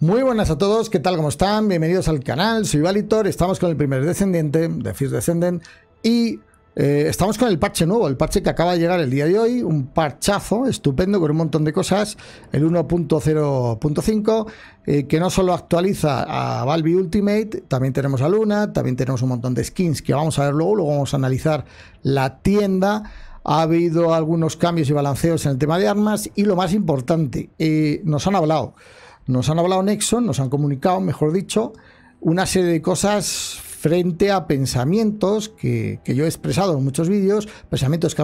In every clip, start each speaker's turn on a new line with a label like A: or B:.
A: Muy buenas a todos, ¿qué tal? ¿Cómo están? Bienvenidos al canal, soy Valitor, estamos con el primer descendiente de First Descendant y eh, estamos con el parche nuevo, el parche que acaba de llegar el día de hoy, un parchazo estupendo con un montón de cosas, el 1.0.5, eh, que no solo actualiza a Valve Ultimate, también tenemos a Luna, también tenemos un montón de skins que vamos a ver luego, luego vamos a analizar la tienda. Ha habido algunos cambios y balanceos en el tema de armas y lo más importante, eh, nos han hablado nos han hablado Nexon, nos han comunicado, mejor dicho, una serie de cosas frente a pensamientos que, yo he expresado en muchos vídeos, pensamientos que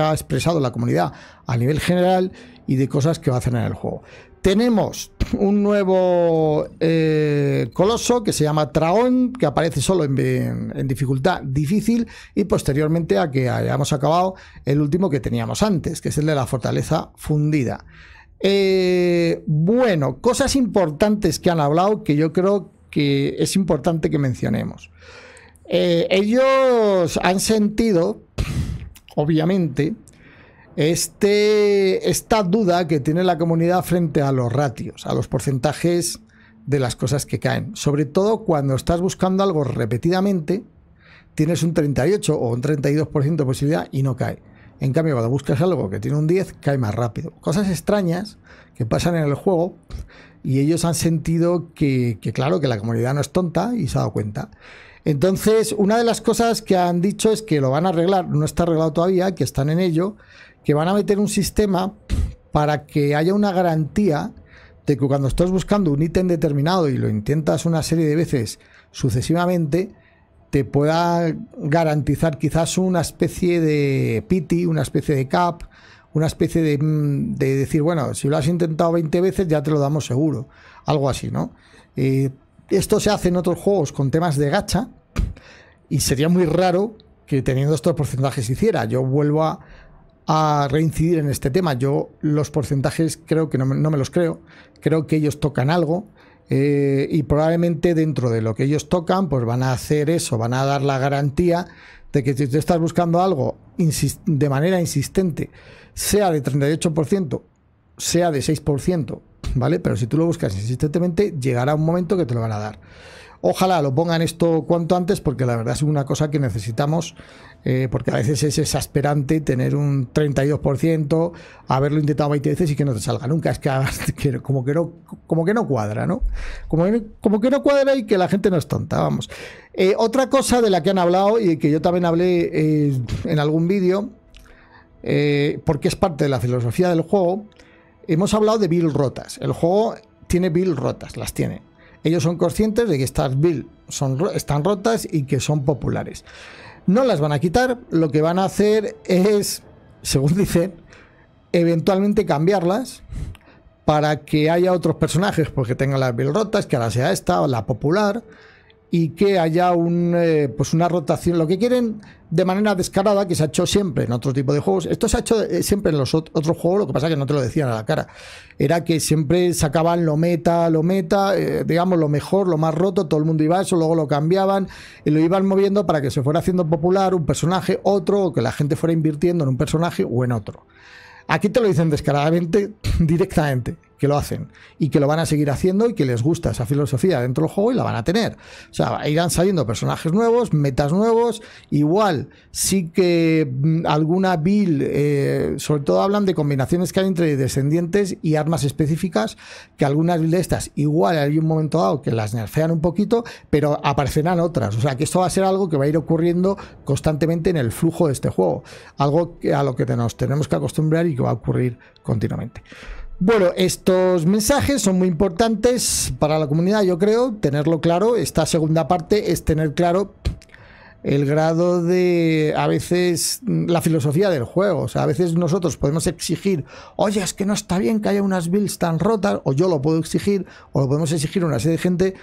A: ha, expresado la comunidad a nivel general y de cosas que va a hacer en el juego. Tenemos un nuevo eh, coloso que se llama Traón, que aparece solo en, dificultad difícil y posteriormente a que hayamos acabado el último que teníamos antes, que es el de la fortaleza fundida. Eh, bueno, cosas importantes que han hablado que yo creo que es importante que mencionemos. Eh, ellos han sentido, obviamente, este, esta duda que tiene la comunidad frente a los ratios, a los porcentajes de las cosas que caen. Sobre todo cuando estás buscando algo repetidamente, tienes un 38 o un 32% de posibilidad y no cae. En cambio, cuando buscas algo que tiene un 10, cae más rápido. Cosas extrañas que pasan en el juego y ellos han sentido que, claro, que la comunidad no es tonta y se ha dado cuenta. Entonces, una de las cosas que han dicho es que lo van a arreglar, no está arreglado todavía, que están en ello, que van a meter un sistema para que haya una garantía de que cuando estás buscando un ítem determinado y lo intentas una serie de veces sucesivamente, te pueda garantizar quizás una especie de pity, una especie de cap, una especie de, mm, decir, bueno, si lo has intentado 20 veces ya te lo damos seguro, algo así, ¿no? Eh, esto se hace en otros juegos con temas de gacha y sería muy raro que teniendo estos porcentajes hiciera. Yo vuelvo a, reincidir en este tema. Yo los porcentajes creo que no, no me los creo, creo que ellos tocan algo eh, y probablemente dentro de lo que ellos tocan, pues van a hacer eso, van a dar la garantía de que si tú estás buscando algo de manera insistente, sea de 38%, sea de 6%, ¿vale? Pero si tú lo buscas insistentemente, llegará un momento que te lo van a dar. Ojalá lo pongan esto cuanto antes porque la verdad es una cosa que necesitamos eh, porque a veces es exasperante tener un 32%, haberlo intentado 20 veces y que no te salga nunca. Es que, ah, como, que no, como que no cuadra, ¿no? Como, que no cuadra y que la gente no es tonta, vamos. Eh, otra cosa de la que han hablado y que yo también hablé eh, en algún vídeo, porque es parte de la filosofía del juego, hemos hablado de Bill rotas. El juego tiene Bill rotas, las tiene. Ellos son conscientes de que estas builds están rotas y que son populares. No las van a quitar, lo que van a hacer es, según dicen, eventualmente cambiarlas para que haya otros personajes, porque tengan las builds rotas, que ahora sea esta, o la popular, y que haya un, eh, pues una rotación. Lo que quieren de manera descarada, que se ha hecho siempre en otro tipo de juegos, esto se ha hecho eh, siempre en los otros juegos, lo que pasa es que no te lo decían a la cara, era que siempre sacaban lo meta, lo meta, eh, digamos lo mejor, lo más roto, todo el mundo iba a eso, luego lo cambiaban y lo iban moviendo para que se fuera haciendo popular un personaje, otro, o que la gente fuera invirtiendo en un personaje o en otro. Aquí te lo dicen descaradamente, directamente que lo hacen y que lo van a seguir haciendo y que les gusta esa filosofía dentro del juego y la van a tener. O sea, irán saliendo personajes nuevos, metas nuevos, igual sí que mm, alguna build, eh, sobre todo hablan de combinaciones que hay entre descendientes y armas específicas, que algunas de estas igual hay un momento dado que las nerfean un poquito, pero aparecerán otras. O sea, que esto va a ser algo que va a ir ocurriendo constantemente en el flujo de este juego, algo a lo que nos tenemos que acostumbrar y que va a ocurrir continuamente. Bueno, estos mensajes son muy importantes para la comunidad, yo creo, tenerlo claro. Esta segunda parte es tener claro el grado de, a veces, la filosofía del juego. O sea, a veces nosotros podemos exigir, oye, es que no está bien que haya unas builds tan rotas, o yo lo puedo exigir, o lo podemos exigir una serie de gente,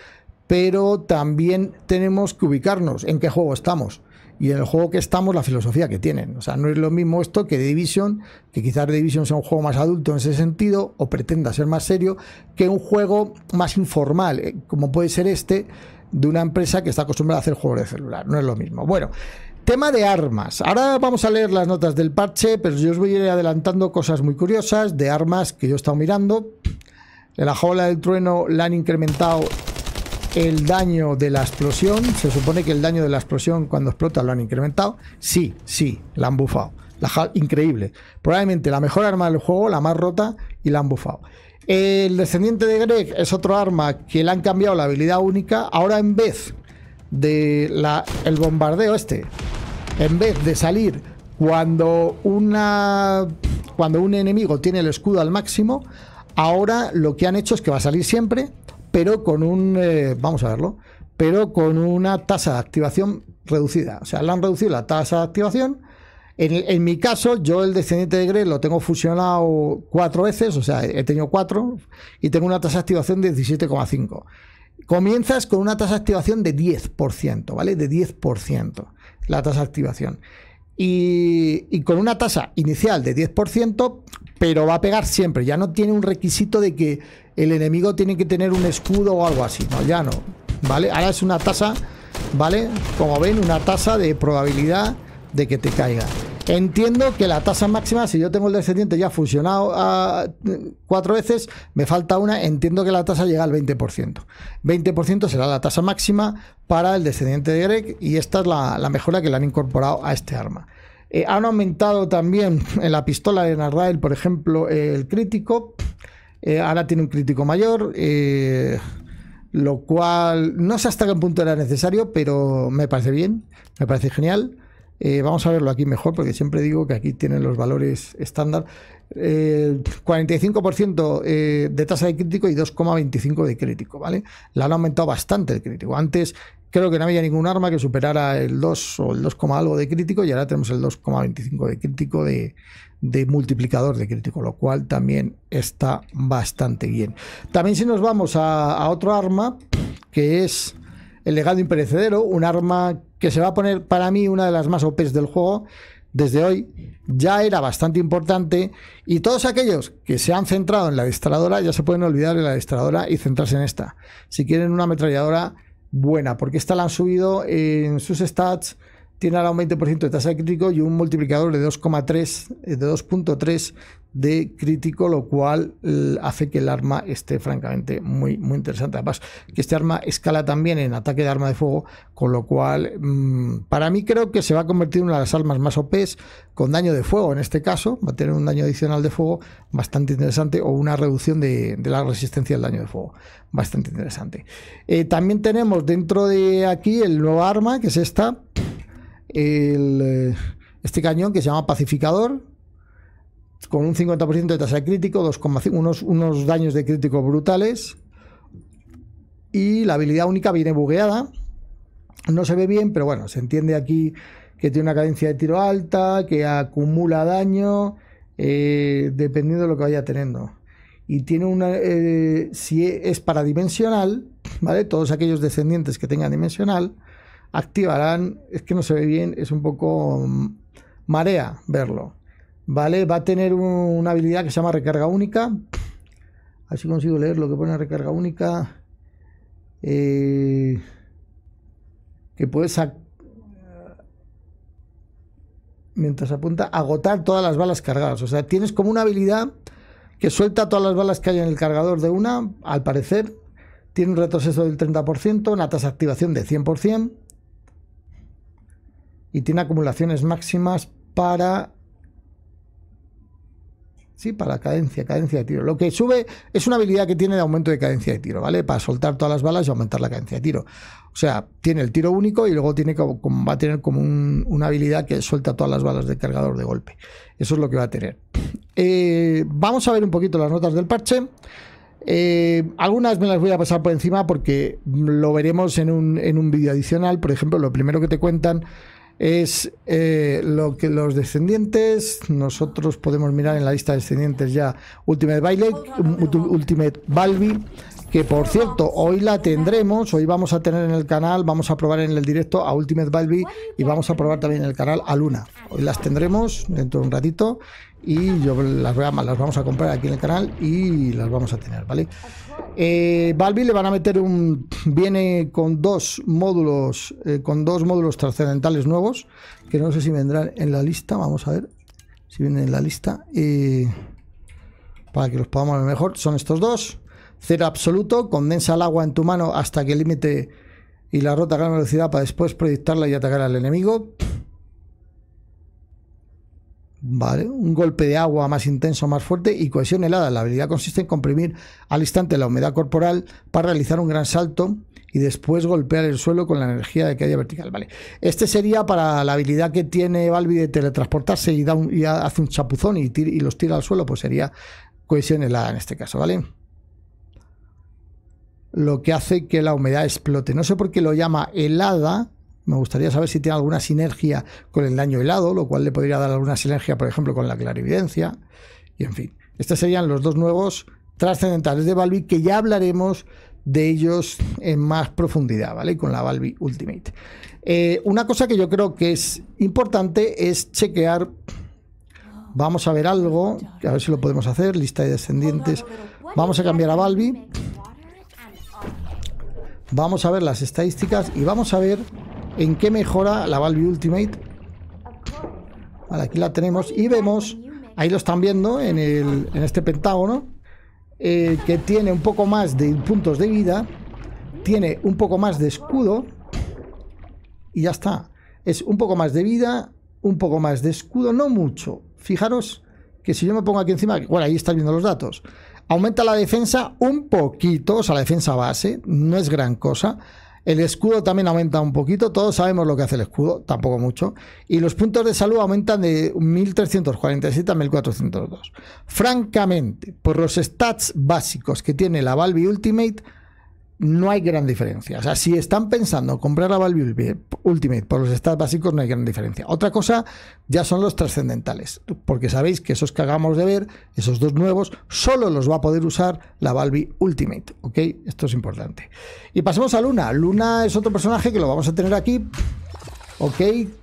A: pero también tenemos que ubicarnos en qué juego estamos y en el juego que estamos, la filosofía que tienen. O sea, no es lo mismo esto que Division, que quizás Division sea un juego más adulto en ese sentido, o pretenda ser más serio, que un juego más informal, eh, como puede ser este, de una empresa que está acostumbrada a hacer juegos de celular. No es lo mismo. Bueno. Tema de armas. Ahora vamos a leer las notas del parche, pero yo os voy a ir adelantando cosas muy curiosas de armas que yo he estado mirando. En la jaula del trueno la han incrementado el daño de la explosión. Se supone que el daño de la explosión cuando explota lo han incrementado. Sí, sí, la han bufado. La, increíble. Probablemente la mejor arma del juego, la más rota, y la han bufado. El descendiente de Greg es otro arma que le han cambiado la habilidad única. Ahora en vez de el bombardeo este, en vez de salir cuando una cuando un enemigo tiene el escudo al máximo, ahora lo que han hecho es que va a salir siempre pero con un, eh, vamos a verlo, pero con una tasa de activación reducida. O sea, la han reducido la tasa de activación. En, en, mi caso, yo el descendiente de Grey lo tengo fusionado cuatro veces, o sea, he tenido cuatro y tengo una tasa de activación de 17,5. Comienzas con una tasa de activación de 10%, ¿vale? De 10% la tasa de activación y, con una tasa inicial de 10%, pero va a pegar siempre. Ya no tiene un requisito de que el enemigo tiene que tener un escudo o algo así. No, ya no. ¿Vale? Ahora es una tasa, ¿vale? Como ven, una tasa de probabilidad de que te caiga. Entiendo que la tasa máxima, si yo tengo el descendiente ya fusionado a eh, cuatro veces, me falta una, entiendo que la tasa llega al 20%. 20% será la tasa máxima para el descendiente de Greg y esta es la, mejora que le han incorporado a este arma. Eh, han aumentado también en la pistola de Narrael, por ejemplo, el crítico. Eh, ahora tiene un crítico mayor. lo cual no sé hasta qué punto era necesario, pero me parece bien, me parece genial. Eh, vamos a verlo aquí mejor porque siempre digo que aquí tienen los valores estándar. 45% eh, eh, de tasa de crítico y 2,25% de crítico, ¿vale? La han aumentado bastante el crítico. Antes creo que no había ningún arma que superara el 2 o el 2, algo de crítico y ahora tenemos el 2,25 de crítico de, multiplicador de crítico, lo cual también está bastante bien. También si nos vamos a otro arma que es el legado imperecedero, un arma que se va a poner para mí una de las más OPs del juego desde hoy, ya era bastante importante y todos aquellos que se han centrado en la destradora ya se pueden olvidar de la destradora y centrarse en esta. Si quieren una ametralladora buena, porque esta la han subido en sus stats tiene ahora un 20% de tasa de crítico y un multiplicador de 2,3, eh, de 2.3 de crítico, lo cual eh, hace que el arma esté francamente muy, muy interesante. Además, que este arma escala también en ataque de arma de fuego, con lo cual mm, para mí creo que se va a convertir en una de las armas más OPs con daño de fuego en este caso, va a tener un daño adicional de fuego bastante interesante o una reducción de, la resistencia al daño de fuego bastante interesante. Eh, también tenemos dentro de aquí el nuevo arma, que es esta, eh, este cañón que se llama pacificador, con un 50% de tasa de crítico, unos, daños de crítico brutales. Y la habilidad única viene bugueada. No se ve bien, pero bueno, se entiende aquí que tiene una cadencia de tiro alta, que acumula daño, eh, dependiendo de lo que vaya teniendo. Y tiene una. Eh, si es paradimensional, ¿vale? Todos aquellos descendientes que tengan dimensional activarán, es que no se ve bien, es un poco mm, marea verlo. ¿Vale? Va a tener una habilidad que se llama recarga única. A ver si consigo leer lo que pone recarga única. Eh, que puedes mientras apunta agotar todas las balas cargadas. O sea, tienes como una habilidad que suelta todas las balas que hay en el cargador de una, al parecer. Tiene un retroceso del 30%, una tasa de activación de 100% y tiene acumulaciones máximas para... Sí, para cadencia, cadencia de tiro. Lo que sube es una habilidad que tiene de aumento de cadencia de tiro, ¿vale? Para soltar todas las balas y aumentar la cadencia de tiro. O sea, tiene el tiro único y luego tiene como, va a tener como una habilidad que suelta todas las balas de cargador de golpe. Eso es lo que va a tener. Eh, vamos a ver un poquito las notas del parche. Eh, algunas me las voy a pasar por encima porque lo veremos en un, en un vídeo adicional. Por ejemplo, lo primero que te cuentan es eh, lo que los descendientes, nosotros podemos mirar en la lista de descendientes ya Ultimate Baile, Ultimate Balbi, que por cierto, hoy la tendremos, hoy vamos a tener en el canal, vamos a probar en el directo a Ultimate Balbi y vamos a probar también en el canal a Luna. Hoy las tendremos dentro de un ratito y yo las, las vamos a comprar aquí en el canal y las vamos a tener, ¿vale? Eh, balbi le van a meter un... viene con dos módulos, eh, con dos módulos trascendentales nuevos, que no sé si vendrán en la lista, vamos a ver si vienen en la lista, para que los podamos ver mejor, son estos dos, cero absoluto, condensa el agua en tu mano hasta que el límite y la rota a gran velocidad para después proyectarla y atacar al enemigo. ¿vale? Un golpe de agua más intenso, más fuerte y cohesión helada. La habilidad consiste en comprimir al instante la humedad corporal para realizar un gran salto y después golpear el suelo con la energía de caída vertical, ¿vale? Este sería para la habilidad que tiene Balbi de teletransportarse y, da hace un chapuzón y, y los tira al suelo, pues sería cohesión helada en este caso, ¿vale? Lo que hace que la humedad explote. No sé por qué lo llama helada, me gustaría saber si tiene alguna sinergia con el daño helado, lo cual le podría dar alguna sinergia, por ejemplo, con la clarividencia. Y en fin, estos serían los dos nuevos trascendentales de Balbi que ya hablaremos de ellos en más profundidad, ¿vale? Con la Balbi Ultimate. Eh, una cosa que yo creo que es importante es chequear. Vamos a ver algo, a ver si lo podemos hacer, lista de descendientes. Vamos a cambiar a Balbi. Vamos a ver las estadísticas y vamos a ver en qué mejora la Valve Ultimate. Vale, aquí la tenemos y vemos, ahí lo están viendo en, este pentágono, eh, que tiene un poco más de puntos de vida, tiene un poco más de escudo y ya está. Es un poco más de vida, un poco más de escudo, no mucho. Fijaros que si yo me pongo aquí encima, bueno, ahí estáis viendo los datos. Aumenta la defensa un poquito, o sea, la defensa base, no es gran cosa. El escudo también aumenta un poquito, todos sabemos lo que hace el escudo, tampoco mucho. Y los puntos de salud aumentan de 1347 a 1402. Francamente, por los stats básicos que tiene la Valve Ultimate, no hay gran diferencia. O sea, si están pensando comprar la Valve Ultimate por los stats básicos, no hay gran diferencia. Otra cosa ya son los trascendentales, porque sabéis que esos que acabamos de ver, esos dos nuevos, solo los va a poder usar la Valve Ultimate. ¿Ok? Esto es importante. Y pasemos a Luna. Luna es otro personaje que lo vamos a tener aquí. ¿Ok?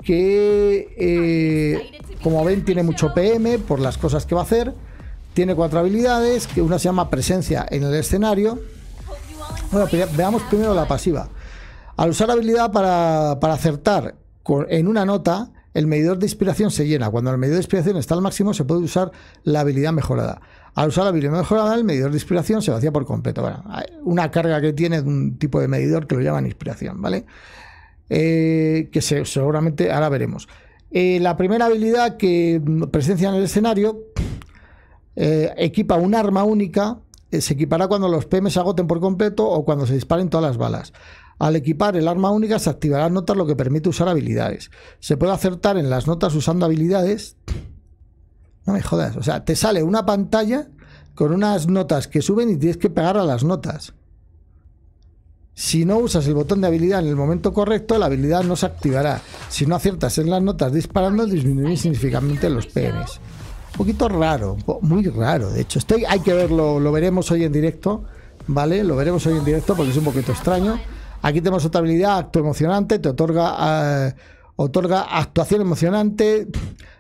A: Que, eh, como ven, tiene mucho PM por las cosas que va a hacer. Tiene cuatro habilidades, que una se llama presencia en el escenario bueno, veamos primero la pasiva. Al usar habilidad para, acertar en una nota, el medidor de inspiración se llena. Cuando el medidor de inspiración está al máximo, se puede usar la habilidad mejorada. Al usar la habilidad mejorada, el medidor de inspiración se vacía por completo. una carga que tiene un tipo de medidor que lo llaman inspiración, ¿vale? Eh, que seguramente ahora veremos. Eh, la primera habilidad que mm, presencia en el escenario eh, equipa un arma única eh, se equipará cuando los PM se agoten por completo o cuando se disparen todas las balas. Al equipar el arma única se activarán notas lo que permite usar habilidades. Se puede acertar en las notas usando habilidades. No me jodas, o sea, te sale una pantalla con unas notas que suben y tienes que pegar a las notas. Si no usas el botón de habilidad en el momento correcto, la habilidad no se activará. Si no aciertas en las notas disparando, disminuye significativamente los PMs poquito raro, muy raro, de hecho. Estoy, hay que verlo, lo veremos hoy en directo, ¿vale? Lo veremos hoy en directo porque es un poquito extraño. Aquí tenemos otra habilidad, acto emocionante, te otorga, eh, otorga actuación emocionante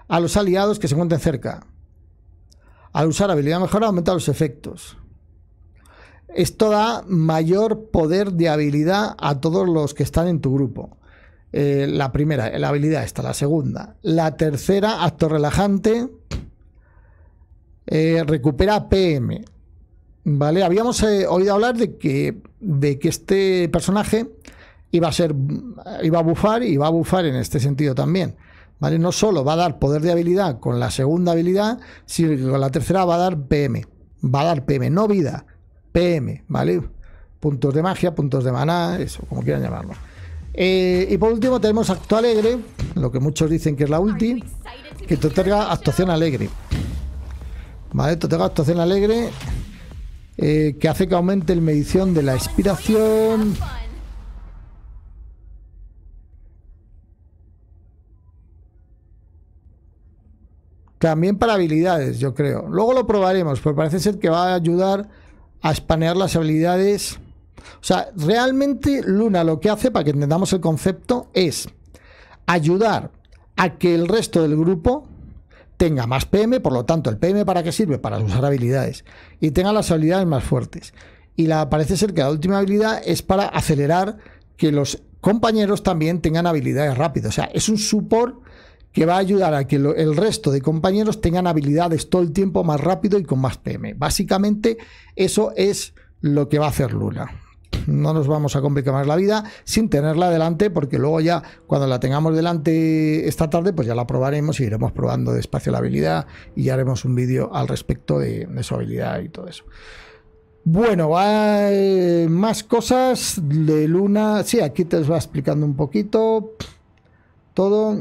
A: a los aliados que se encuentren cerca. Al usar habilidad mejor aumenta los efectos. Esto da mayor poder de habilidad a todos los que están en tu grupo. Eh, la primera, la habilidad esta, la segunda. La tercera, acto relajante. Eh, recupera PM. ¿Vale? Habíamos eh, oído hablar de que, de que este personaje iba a ser. iba a bufar y va a bufar en este sentido también. ¿Vale? No solo va a dar poder de habilidad con la segunda habilidad, sino con la tercera va a dar PM. Va a dar PM, no vida, PM, ¿vale? Puntos de magia, puntos de maná, eso, como quieran llamarlo. Eh, y por último tenemos Acto Alegre, lo que muchos dicen que es la última. que te otorga actuación alegre te tengo gastos alegre, eh, que hace que aumente el medición de la expiración. También para habilidades, yo creo. Luego lo probaremos, pero parece ser que va a ayudar a espanear las habilidades. O sea, realmente Luna lo que hace, para que entendamos el concepto, es ayudar a que el resto del grupo tenga más PM, por lo tanto, el PM para qué sirve? Para usar habilidades. Y tenga las habilidades más fuertes. Y la, parece ser que la última habilidad es para acelerar que los compañeros también tengan habilidades rápidas. O sea, es un support que va a ayudar a que el resto de compañeros tengan habilidades todo el tiempo más rápido y con más PM. Básicamente, eso es lo que va a hacer Luna no nos vamos a complicar más la vida sin tenerla delante, porque luego ya cuando la tengamos delante esta tarde, pues ya la probaremos y iremos probando despacio la habilidad y ya haremos un vídeo al respecto de, su habilidad y todo eso. Bueno, hay más cosas de Luna. Sí, aquí te va explicando un poquito todo.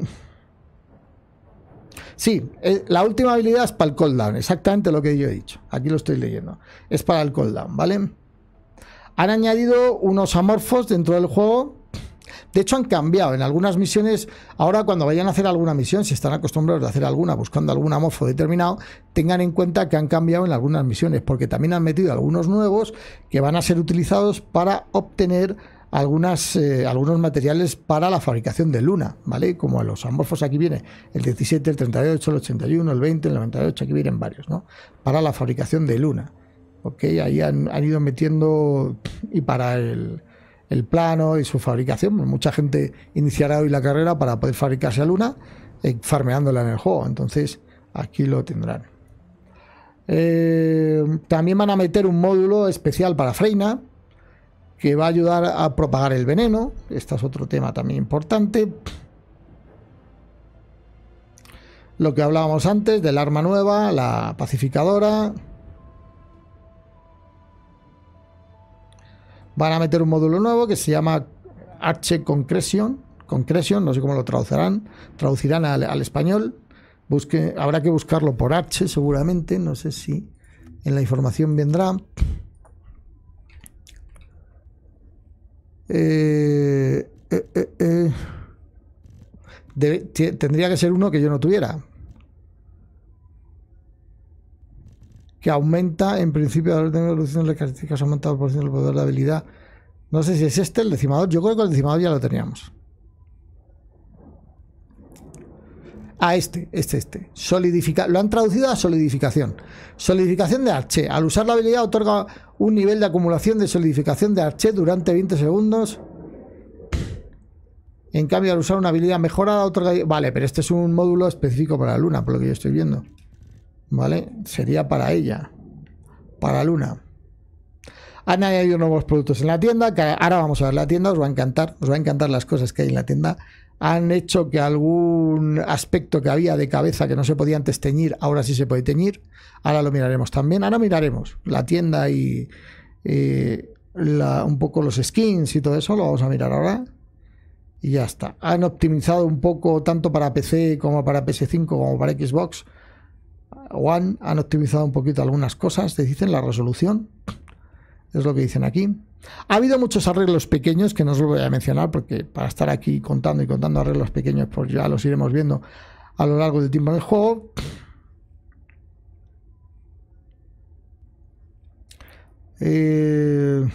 A: Sí, eh, la última habilidad es para el cooldown, exactamente lo que yo he dicho. Aquí lo estoy leyendo. Es para el cooldown, ¿vale? Han añadido unos amorfos dentro del juego. De hecho, han cambiado. En algunas misiones, ahora cuando vayan a hacer alguna misión, si están acostumbrados a hacer alguna buscando algún amorfo determinado, tengan en cuenta que han cambiado en algunas misiones, porque también han metido algunos nuevos que van a ser utilizados para obtener eh, algunos materiales para la fabricación de luna, ¿vale? Como los amorfos aquí viene el 17, el 38, el 81, el 20, el 98, aquí vienen varios, ¿no? Para la fabricación de luna ahí han, ido metiendo y para el, plano y su fabricación. Pues mucha gente iniciará hoy la carrera para poder fabricarse a Luna, eh, farmeándola en el juego. Entonces, aquí lo tendrán. Eh, también van a meter un módulo especial para Freina, que va a ayudar a propagar el veneno. Este es otro tema también importante. Lo que hablábamos antes del arma nueva, la pacificadora, Van a meter un módulo nuevo que se llama H concreción, concreción. no sé cómo lo traducirán, traducirán al, español. habrá que buscarlo por H seguramente, no sé si en la información vendrá. Eh, eh, eh, tendría que ser uno que yo no tuviera, que aumenta en principio el orden de evolución de las características, aumenta la porcentaje del poder de la habilidad. No sé si es este el decimador. Yo creo que el decimador ya lo teníamos. a ah, este, este, este. Solidifica lo han traducido a solidificación. Solidificación de arché. Al usar la habilidad otorga un nivel de acumulación de solidificación de arché durante 20 segundos. En cambio, al usar una habilidad mejorada otorga... Vale, pero este es un módulo específico para la luna, por lo que yo estoy viendo. ¿vale? Sería para ella, para Luna. Han añadido nuevos productos en la tienda, ahora vamos a ver la tienda, os va a encantar, os va a encantar las cosas que hay en la tienda. Han hecho que algún aspecto que había de cabeza que no se podía antes teñir, ahora sí se puede teñir. Ahora lo miraremos también. Ahora miraremos la tienda y, un poco los skins y todo eso, lo vamos a mirar ahora. Y ya está. Han optimizado un poco tanto para PC como para PS5 como para Xbox One han optimizado un poquito algunas cosas, te dicen la resolución, es lo que dicen aquí. Ha habido muchos arreglos pequeños que no os lo voy a mencionar porque para estar aquí contando y contando arreglos pequeños, pues ya los iremos viendo a lo largo del tiempo del juego. Eh,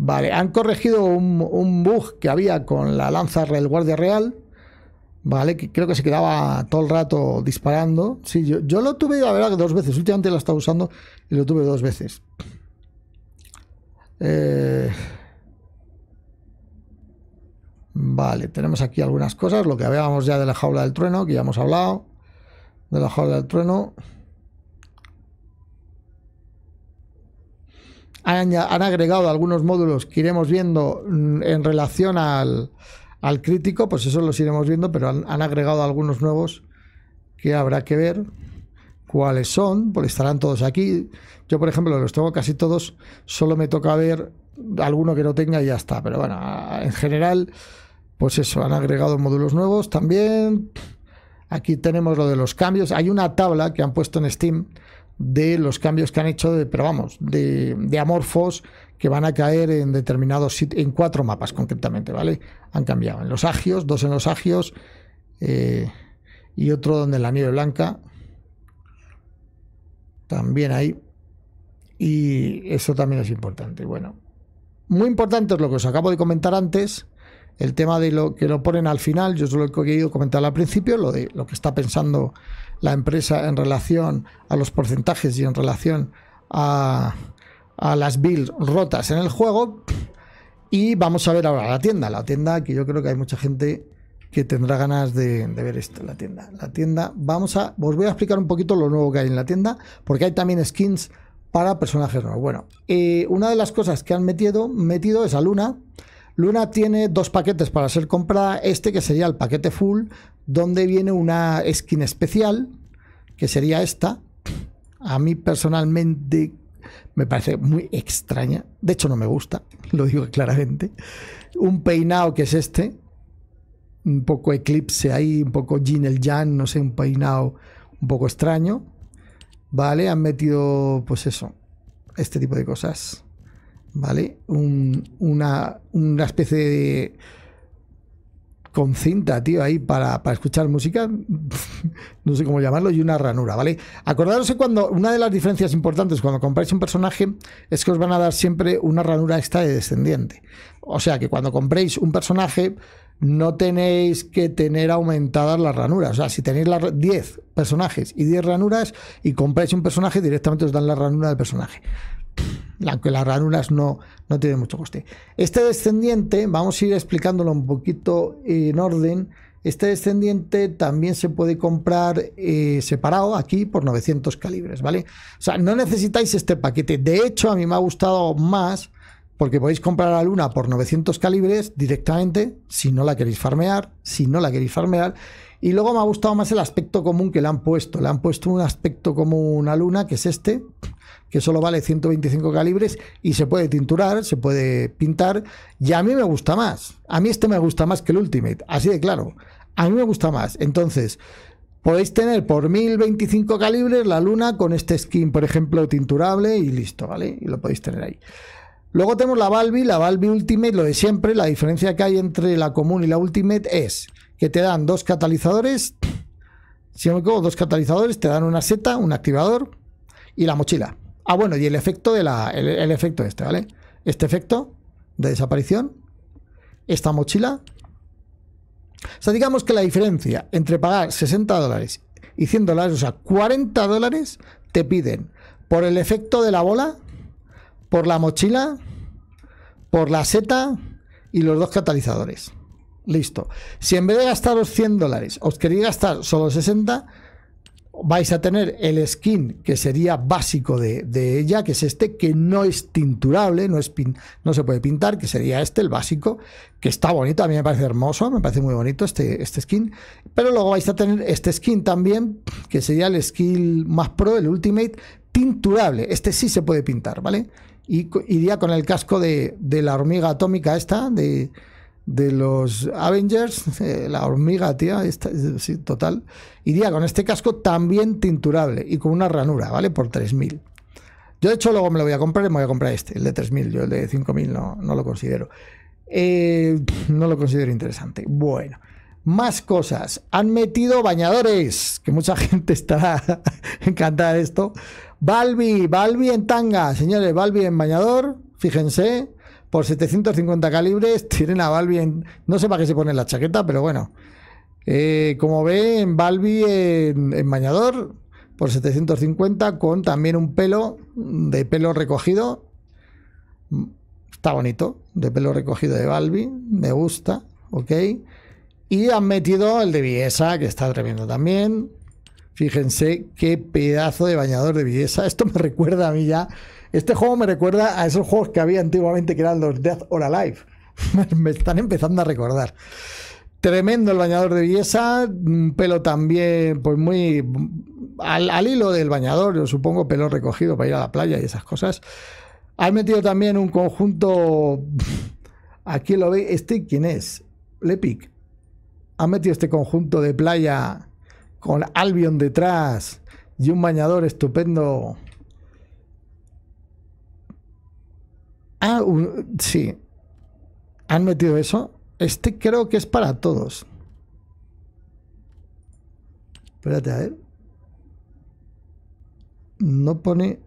A: Vale, han corregido un, bug que había con la lanza del guardia real. ¿vale? Que creo que se quedaba todo el rato disparando. Sí, yo, yo lo tuve, la verdad, dos veces. Últimamente la he estado usando y lo tuve dos veces. Eh, vale, tenemos aquí algunas cosas. Lo que habíamos ya de la jaula del trueno, que ya hemos hablado. De la jaula del trueno. han, agregado algunos módulos que iremos viendo mm, en relación al, crítico, pues eso los iremos viendo, pero han, han, agregado algunos nuevos que habrá que ver cuáles son, porque estarán todos aquí. Yo, por ejemplo, los tengo casi todos, solo me toca ver alguno que no tenga y ya está, pero bueno, en general, pues eso, han agregado módulos nuevos también. Aquí tenemos lo de los cambios. Hay una tabla que han puesto en Steam de los cambios que han hecho, de, pero vamos, de, de amorfos que van a caer en determinados en cuatro mapas concretamente, ¿vale? Han cambiado. En los agios, dos en los agios eh, y otro donde la nieve blanca. También ahí Y eso también es importante. Bueno, muy importante es lo que os acabo de comentar antes el tema de lo que lo ponen al final, yo solo he querido comentar al principio, lo de lo que está pensando la empresa en relación a los porcentajes y en relación a, a las builds rotas en el juego. Y vamos a ver ahora la tienda, la tienda que yo creo que hay mucha gente que tendrá ganas de, ver esto, la tienda. La tienda, vamos a, os voy a explicar un poquito lo nuevo que hay en la tienda, porque hay también skins para personajes nuevos. Bueno, eh, una de las cosas que han metido, metido es a Luna, Luna tiene dos paquetes para ser comprada. Este que sería el paquete full, donde viene una skin especial, que sería esta. A mí personalmente me parece muy extraña. De hecho, no me gusta, lo digo claramente. Un peinado que es este. Un poco eclipse ahí, un poco Jin el Jan, no sé, un peinado un poco extraño. ¿Vale? Han metido, pues eso, este tipo de cosas. ¿vale? una, especie de. con cinta, tío, ahí para, escuchar música, no sé cómo llamarlo, y una ranura, ¿vale? Acordaros cuando. Una de las diferencias importantes cuando compráis un personaje es que os van a dar siempre una ranura extra de descendiente. O sea que cuando compréis un personaje. No tenéis que tener aumentadas las ranuras. O sea, si tenéis 10 personajes y 10 ranuras y compráis un personaje, directamente os dan la ranura del personaje aunque las ranuras no, no mucho coste. Este descendiente, vamos a ir explicándolo un poquito en orden. Este descendiente también se puede comprar eh, separado aquí por 900 calibres, ¿vale? O sea, no necesitáis este paquete. De hecho, a mí me ha gustado más porque podéis comprar la luna por 900 calibres directamente si no la queréis farmear, si no la queréis farmear y luego me ha gustado más el aspecto común que le han puesto. Le han puesto un aspecto común a Luna, que es este, que solo vale 125 calibres y se puede tinturar, se puede pintar. Y a mí me gusta más. A mí este me gusta más que el Ultimate, así de claro. A mí me gusta más. Entonces, podéis tener por 1025 calibres la Luna con este skin, por ejemplo, tinturable y listo, ¿vale? Y lo podéis tener ahí. Luego tenemos la Valve, la Valve Ultimate, lo de siempre. La diferencia que hay entre la común y la Ultimate es que te dan dos catalizadores, si no me dos catalizadores, te dan una seta, un activador y la mochila. Ah, bueno, y el efecto de la, el, efecto este, ¿vale? Este efecto de desaparición, esta mochila. O sea, digamos que la diferencia entre pagar 60 dólares y 100 dólares, o sea, 40 dólares, te piden por el efecto de la bola, por la mochila, por la seta y los dos catalizadores listo. Si en vez de gastaros 100 dólares os queréis gastar solo 60, vais a tener el skin que sería básico de, ella, que es este, que no es tinturable, no, es pin, no se puede pintar, que sería este, el básico, que está bonito, a mí me parece hermoso, me parece muy bonito este, este skin. Pero luego vais a tener este skin también, que sería el skin más pro, el ultimate, tinturable. Este sí se puede pintar, ¿vale? Y iría con el casco de, de la hormiga atómica esta, de de los Avengers, eh, la hormiga, tía, esta, sí, total, iría con este casco también tinturable y con una ranura, ¿vale? Por 3.000. Yo de hecho luego me lo voy a comprar y me voy a comprar este, el de 3.000, yo el de 5.000 no, no lo considero. Eh, no lo considero interesante. Bueno, más cosas. Han metido bañadores, que mucha gente estará encantada de esto. Balbi, Balbi en tanga, señores, Balbi en bañador, fíjense por 750 calibres. Tienen a Balbi en. No sé para qué se pone la chaqueta, pero bueno. Eh, como ven, Balbi en, en bañador por 750 con también un pelo de pelo recogido. Está bonito, de pelo recogido de Balbi, me gusta, ok. Y han metido el de Viesa, que está tremendo también. Fíjense qué pedazo de bañador de Viesa. Esto me recuerda a mí ya este juego me recuerda a esos juegos que había antiguamente que eran los Death or Alive. me están empezando a recordar. Tremendo el bañador de belleza, un pelo también, pues muy al, al, hilo del bañador, yo supongo, pelo recogido para ir a la playa y esas cosas. Han metido también un conjunto, aquí lo ve este quién es, Lepic. Ha metido este conjunto de playa con Albion detrás y un bañador estupendo Ah, sí. Han metido eso. Este creo que es para todos. Espérate, a ver. No pone...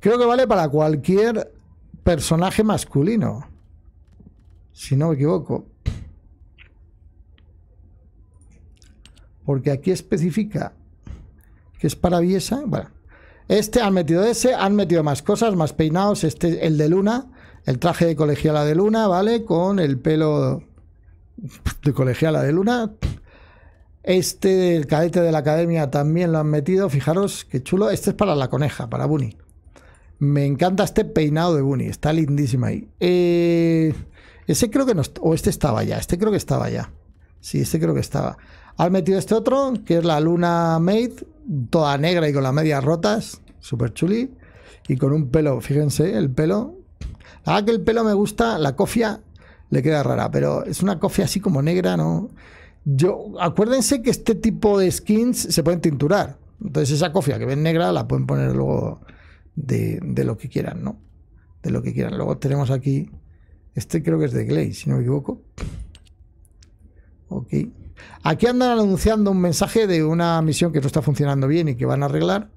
A: Creo que vale para cualquier personaje masculino. Si no me equivoco. Porque aquí especifica que es para Viesa. Bueno, este han metido ese, han metido más cosas, más peinados. Este, el de Luna, el traje de colegiala de Luna, ¿vale? Con el pelo de colegiala de Luna. Este, el cadete de la academia, también lo han metido. Fijaros qué chulo. Este es para la coneja, para Bunny. Me encanta este peinado de Bunny, está lindísimo ahí. Eh, ese creo que no. O este estaba ya, este creo que estaba ya. Sí, este creo que estaba. Han metido este otro, que es la Luna Maid, toda negra y con las medias rotas, super chuli, y con un pelo, fíjense, el pelo. La que el pelo me gusta, la cofia le queda rara, pero es una cofia así como negra, ¿no? Yo, acuérdense que este tipo de skins se pueden tinturar. Entonces esa cofia que ven negra la pueden poner luego de, de lo que quieran, ¿no? De lo que quieran. Luego tenemos aquí, este creo que es de Glaze, si no me equivoco. Ok. Aquí andan anunciando un mensaje de una misión que no está funcionando bien y que van a arreglar.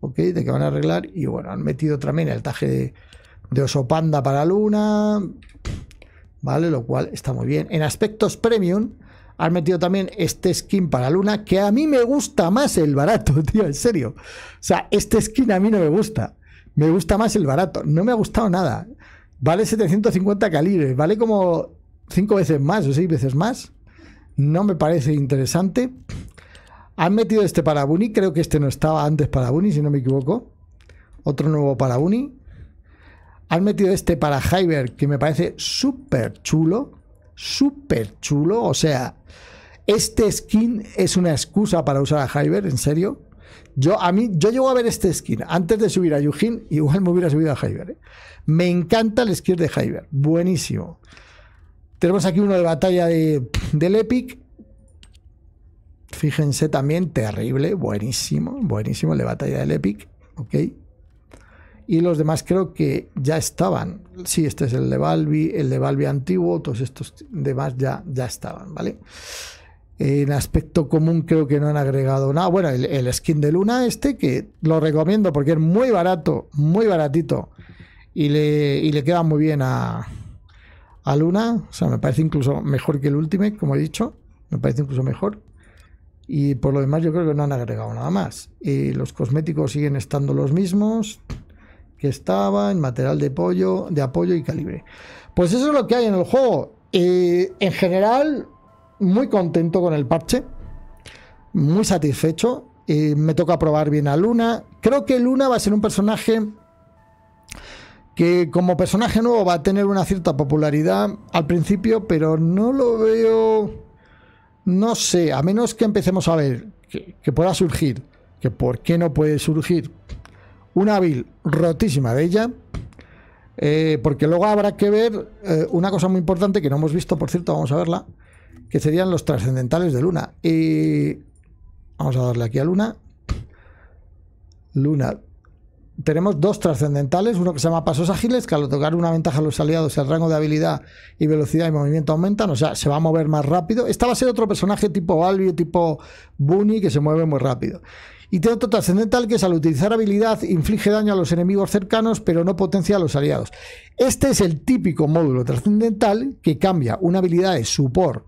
A: Ok, de que van a arreglar. Y bueno, han metido también el taje de, oso panda para Luna. ¿Vale? Lo cual está muy bien. En aspectos premium han metido también este skin para Luna, que a mí me gusta más el barato, tío, en serio. O sea, este skin a mí no me gusta. Me gusta más el barato. No me ha gustado nada. Vale 750 calibres, vale como 5 veces más o 6 veces más no me parece interesante. Han metido este para Bunny, creo que este no estaba antes para Bunny, si no me equivoco. Otro nuevo para Bunny. Han metido este para Hyber, que me parece súper chulo. Súper chulo. O sea, este skin es una excusa para usar a Hyber, en serio. Yo, a mí, yo llego a ver este skin antes de subir a Yujin, igual me hubiera subido a Hyber. ¿eh? Me encanta el skin de Hyber, buenísimo. Tenemos aquí uno de batalla de del Epic. Fíjense también, terrible, buenísimo, buenísimo la batalla del Epic, ok. Y los demás creo que ya estaban. Sí, este es el de Valby el de Valby antiguo, todos estos demás ya, ya estaban, ¿vale? En aspecto común creo que no han agregado nada. Bueno, el, skin de Luna este, que lo recomiendo porque es muy barato, muy baratito. Y le, y le queda muy bien a, a Luna. O sea, me parece incluso mejor que el último como he dicho. Me parece incluso mejor. Y por lo demás, yo creo que no han agregado nada más. Y los cosméticos siguen estando los mismos que estaban, material de, pollo, de apoyo y calibre. Pues eso es lo que hay en el juego. Eh, en general, muy contento con el parche, muy satisfecho. y eh, me toca probar bien a Luna. Creo que Luna va a ser un personaje que como personaje nuevo va a tener una cierta popularidad al principio, pero no lo veo... No sé, a menos que empecemos a ver que, pueda surgir, que por qué no puede surgir una vil rotísima de ella, eh, porque luego habrá que ver eh, una cosa muy importante que no hemos visto, por cierto, vamos a verla, que serían los trascendentales de Luna. Y vamos a darle aquí a Luna. Luna tenemos dos trascendentales, uno que se llama pasos ágiles, que al tocar una ventaja a los aliados, el rango de habilidad y velocidad y movimiento aumentan, o sea, se va a mover más rápido. Esta va a ser otro personaje tipo o tipo Bunny, que se mueve muy rápido. Y tiene otro trascendental que es al utilizar habilidad inflige daño a los enemigos cercanos, pero no potencia a los aliados. Este es el típico módulo trascendental que cambia una habilidad de supor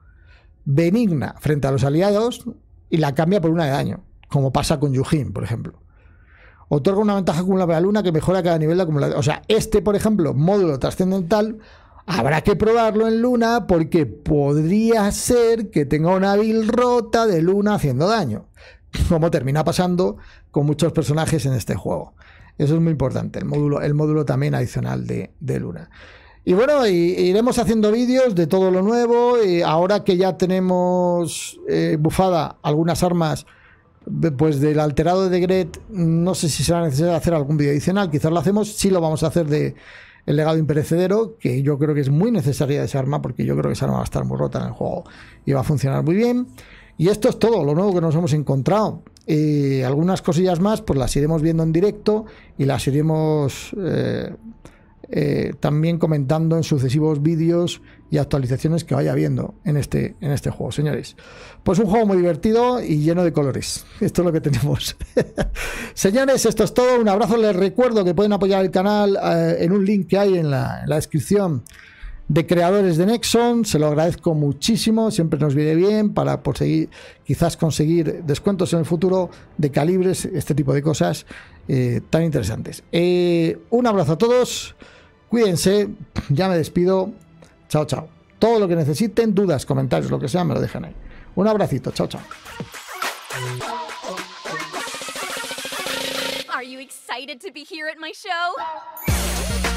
A: benigna frente a los aliados y la cambia por una de daño, como pasa con Yujin, por ejemplo otorga una ventaja acumulada para la luna que mejora cada nivel de acumulación. O sea, este, por ejemplo, módulo trascendental, habrá que probarlo en luna porque podría ser que tenga una vil rota de luna haciendo daño. Como termina pasando con muchos personajes en este juego. Eso es muy importante, el módulo, el módulo también adicional de, luna. Y bueno, iremos haciendo vídeos de todo lo nuevo. ahora que ya tenemos eh, bufada algunas armas pues del alterado de Gret, no sé si será necesario hacer algún vídeo adicional, quizás lo hacemos, sí lo vamos a hacer de el legado imperecedero, que yo creo que es muy necesaria esa arma, porque yo creo que esa arma va a estar muy rota en el juego y va a funcionar muy bien. Y esto es todo, lo nuevo que nos hemos encontrado. Eh, algunas cosillas más, pues las iremos viendo en directo y las iremos... Eh, eh, también comentando en sucesivos vídeos y actualizaciones que vaya viendo en este, en este juego, señores. Pues un juego muy divertido y lleno de colores. Esto es lo que tenemos. señores, esto es todo. Un abrazo. Les recuerdo que pueden apoyar el canal eh, en un link que hay en la, descripción de creadores de Nexon. Se lo agradezco muchísimo, siempre nos viene bien para por seguir, quizás conseguir descuentos en el futuro de calibres, este tipo de cosas eh, tan interesantes. un abrazo a todos. Cuídense, ya me despido. Chao, chao. Todo lo que necesiten, dudas, comentarios, lo que sea, me lo dejan ahí. Un abracito, chao, chao. you excited show?